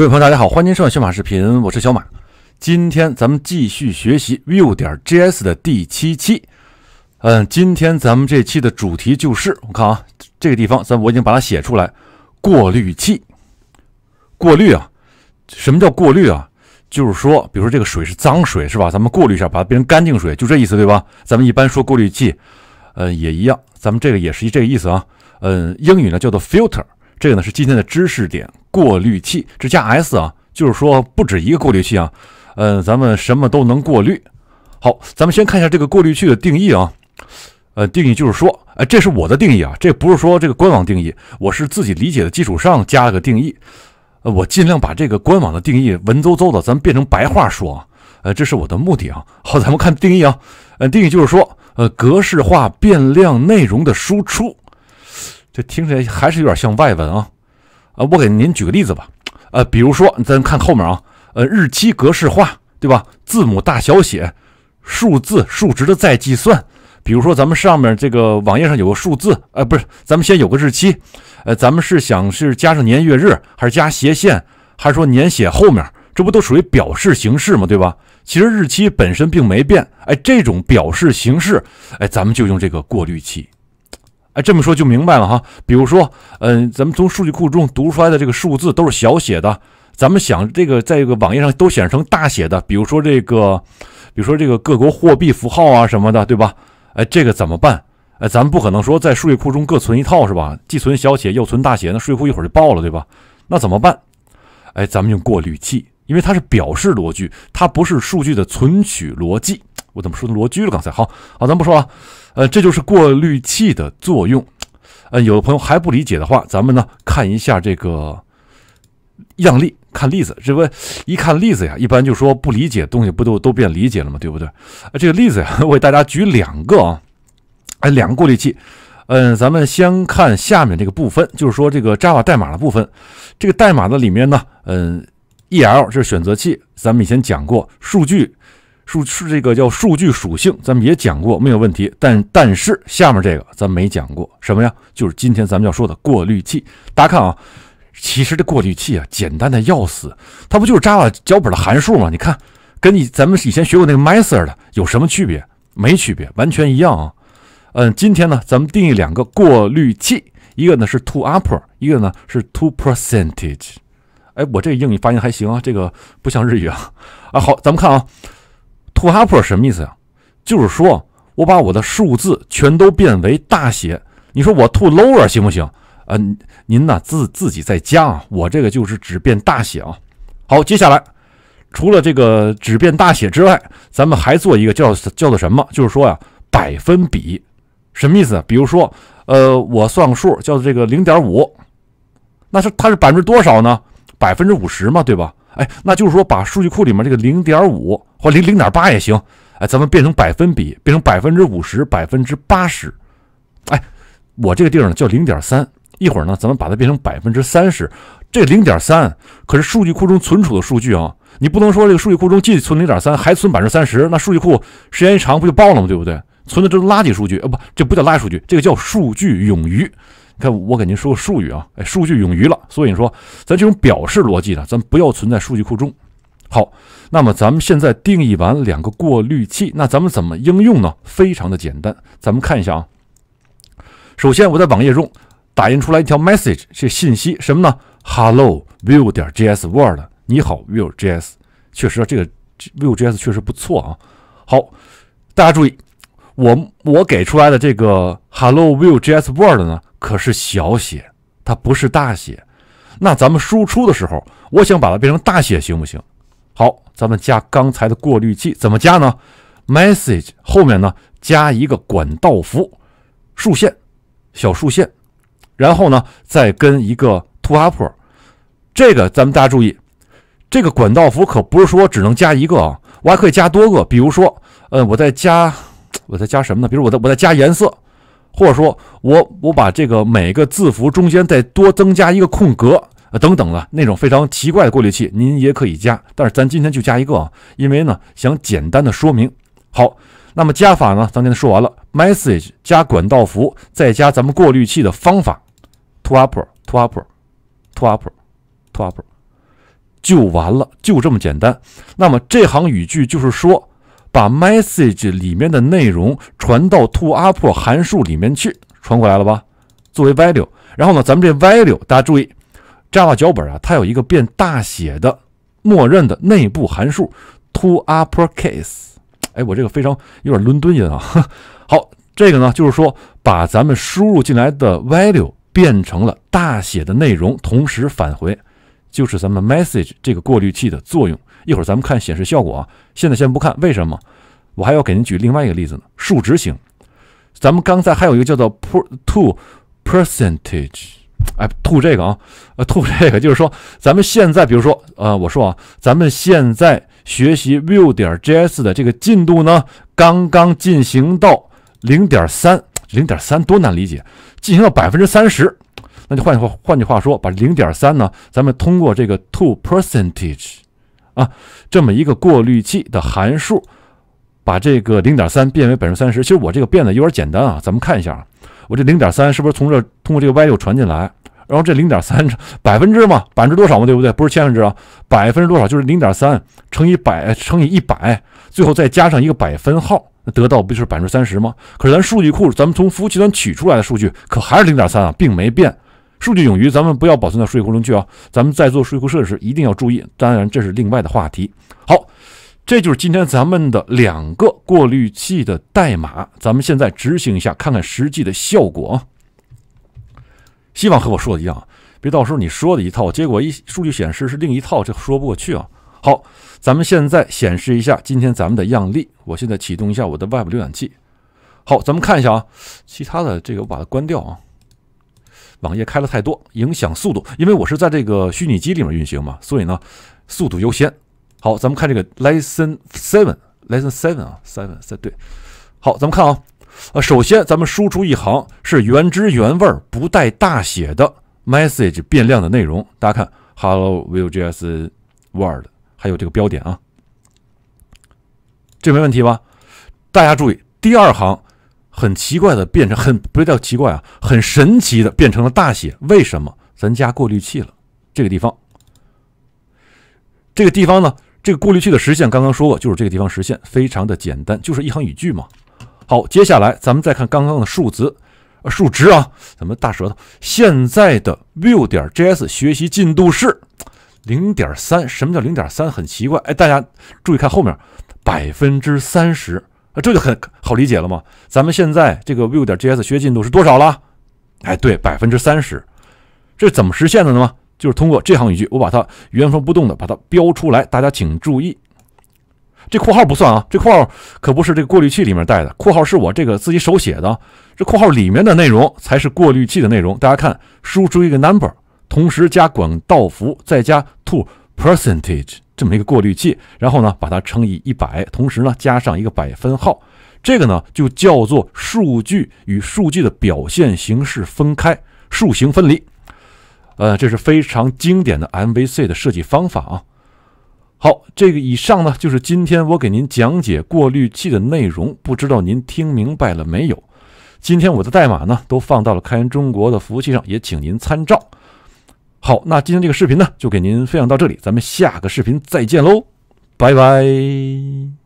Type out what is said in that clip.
各位朋友，大家好，欢迎收看小马视频，我是小马。今天咱们继续学习 Vue 点 JS 的第七期。嗯，今天咱们这期的主题就是，我看啊，这个地方，咱我已经把它写出来，过滤器，过滤啊，什么叫过滤啊？就是说，比如说这个水是脏水，是吧？咱们过滤一下，把它变成干净水，就这意思，对吧？咱们一般说过滤器，嗯，也一样，咱们这个也是这个意思啊。嗯，英语呢叫做 filter。这个呢是今天的知识点过滤器，这加 s 啊，就是说不止一个过滤器啊，嗯，咱们什么都能过滤。好，咱们先看一下这个过滤器的定义啊，呃，定义就是说，哎，这是我的定义啊，这不是说这个官网定义，我是自己理解的基础上加了个定义，呃，我尽量把这个官网的定义文绉绉的，咱们变成白话说，啊，呃，这是我的目的啊。好，咱们看定义啊，呃，定义就是说，呃，格式化变量内容的输出。听起来还是有点像外文啊，啊，我给您举个例子吧，呃，比如说，咱看后面啊，呃，日期格式化，对吧？字母大小写，数字数值的再计算，比如说咱们上面这个网页上有个数字，呃，不是，咱们先有个日期，呃，咱们是想是加上年月日，还是加斜线，还是说年写后面，这不都属于表示形式嘛，对吧？其实日期本身并没变，哎，这种表示形式，哎，咱们就用这个过滤器。这么说就明白了哈，比如说，嗯，咱们从数据库中读出来的这个数字都是小写的，咱们想这个在一个网页上都显示成大写的，比如说这个，比如说这个各国货币符号啊什么的，对吧？哎，这个怎么办？哎，咱们不可能说在数据库中各存一套是吧？既存小写又存大写，那数据库一会儿就爆了，对吧？那怎么办？哎，咱们用过滤器，因为它是表示逻辑，它不是数据的存取逻辑。怎么说的罗狙了？刚才好好，咱不说啊。呃，这就是过滤器的作用。呃，有的朋友还不理解的话，咱们呢看一下这个样例，看例子。这个一看例子呀，一般就说不理解东西，不都都变理解了吗？对不对？啊，这个例子呀，我给大家举两个啊。哎，两个过滤器。嗯，咱们先看下面这个部分，就是说这个 Java 代码的部分。这个代码的里面呢，嗯，EL 这是选择器，咱们以前讲过数据。数是这个叫数据属性，咱们也讲过，没有问题。但但是下面这个咱没讲过，什么呀？就是今天咱们要说的过滤器。大家看啊，其实这过滤器啊，简单的要死，它不就是 Java 脚本的函数吗？你看，跟你咱们以前学过那个 Math 的有什么区别？没区别，完全一样啊。嗯，今天呢，咱们定义两个过滤器，一个呢是 To Upper，一个呢是 To Percentage。哎，我这英语发音还行啊，这个不像日语啊。啊，好，咱们看啊。To upper 什么意思呀？就是说我把我的数字全都变为大写。你说我 To lower 行不行？呃，您呢自自己在家啊。我这个就是只变大写啊。好，接下来除了这个只变大写之外，咱们还做一个叫叫做什么？就是说呀，百分比什么意思？比如说，呃，我算个数，叫做这个零点五，那是它是百分之多少呢？百分之五十嘛，对吧？哎，那就是说，把数据库里面这个零点五或零零点八也行。哎，咱们变成百分比，变成百分之五十、百分之八十。哎，我这个地儿呢叫零点三，一会儿呢咱们把它变成百分之三十。这零点三可是数据库中存储的数据啊，你不能说这个数据库中既存零点三，还存百分之三十，那数据库时间一长不就爆了吗？对不对？存的都是垃圾数据啊！不，这不叫垃圾数据，这个叫数据冗余。看，我给您说个术语啊，哎，数据冗余了，所以说咱这种表示逻辑呢，咱不要存在数据库中。好，那么咱们现在定义完两个过滤器，那咱们怎么应用呢？非常的简单，咱们看一下啊。首先我在网页中打印出来一条 message，这信息什么呢？Hello v i e w 点 js world，你好 v i e w js。确实啊，这个 v i e w js 确实不错啊。好，大家注意。我我给出来的这个 hello v i e JS World 呢，可是小写，它不是大写。那咱们输出的时候，我想把它变成大写，行不行？好，咱们加刚才的过滤器，怎么加呢？message 后面呢，加一个管道符，竖线，小竖线，然后呢，再跟一个 t o u p p e r 这个咱们大家注意，这个管道符可不是说只能加一个啊，我还可以加多个。比如说，呃，我再加。我再加什么呢？比如我再我再加颜色，或者说我，我把这个每个字符中间再多增加一个空格，呃，等等了那种非常奇怪的过滤器，您也可以加。但是咱今天就加一个啊，因为呢想简单的说明。好，那么加法呢，咱今天说完了。message 加管道符，再加咱们过滤器的方法，to upper，to upper，to upper，to upper，就完了，就这么简单。那么这行语句就是说。把 message 里面的内容传到 to u p p e 函数里面去，传过来了吧？作为 value，然后呢，咱们这 value，大家注意，Java 脚本啊，它有一个变大写的默认的内部函数 to uppercase。哎，我这个非常有点伦敦音啊。好，这个呢，就是说把咱们输入进来的 value 变成了大写的内容，同时返回。就是咱们 message 这个过滤器的作用。一会儿咱们看显示效果啊，现在先不看。为什么？我还要给您举另外一个例子呢？数值型。咱们刚才还有一个叫做 to percentage，哎，to 这个啊，呃，to 这个就是说，咱们现在比如说，呃，我说啊，咱们现在学习 Vue 点 JS 的这个进度呢，刚刚进行到零点三，零点三多难理解？进行到百分之三十。那就换一换，换句话说，把零点三呢，咱们通过这个 two percentage 啊，这么一个过滤器的函数，把这个零点三变为百分之三十。其实我这个变的有点简单啊，咱们看一下啊，我这零点三是不是从这通过这个 yu 传进来？然后这零点三百分之嘛，百分之多少嘛，对不对？不是千分之啊，百分之多少就是零点三乘以百乘以一百，最后再加上一个百分号，那得到不就是百分之三十吗？可是咱数据库，咱们从服务器端取出来的数据可还是零点三啊，并没变。数据冗余，咱们不要保存到数据库中去啊！咱们在做数据库设置，时一定要注意，当然这是另外的话题。好，这就是今天咱们的两个过滤器的代码，咱们现在执行一下，看看实际的效果。希望和我说的一样，别到时候你说的一套，结果一数据显示是另一套，这说不过去啊！好，咱们现在显示一下今天咱们的样例，我现在启动一下我的 Web 浏览器。好，咱们看一下啊，其他的这个我把它关掉啊。网页开了太多，影响速度。因为我是在这个虚拟机里面运行嘛，所以呢，速度优先。好，咱们看这个 lesson seven，lesson seven 啊，seven 在对。好，咱们看啊，啊，首先咱们输出一行是原汁原味儿、不带大写的 message 变量的内容。大家看，hello VueJS world，还有这个标点啊，这没问题吧？大家注意，第二行。很奇怪的变成很不叫奇怪啊，很神奇的变成了大写。为什么咱加过滤器了？这个地方，这个地方呢？这个过滤器的实现刚刚说过，就是这个地方实现，非常的简单，就是一行语句嘛。好，接下来咱们再看刚刚的数值，呃，数值啊，咱们大舌头，现在的 Vue 点 JS 学习进度是零点三。什么叫零点三？很奇怪，哎，大家注意看后面，百分之三十。这就很好理解了嘛。咱们现在这个 Vue 点 JS 学进度是多少了？哎，对，百分之三十。这怎么实现的呢？就是通过这行语句，我把它原封不动的把它标出来。大家请注意，这括号不算啊，这括号可不是这个过滤器里面带的，括号是我这个自己手写的。这括号里面的内容才是过滤器的内容。大家看，输出一个 number，同时加管道符，再加 to percentage。这么一个过滤器，然后呢，把它乘以一百，同时呢，加上一个百分号，这个呢，就叫做数据与数据的表现形式分开，数形分离。呃，这是非常经典的 MVC 的设计方法啊。好，这个以上呢，就是今天我给您讲解过滤器的内容，不知道您听明白了没有？今天我的代码呢，都放到了开源中国的服务器上，也请您参照。好，那今天这个视频呢，就给您分享到这里，咱们下个视频再见喽，拜拜。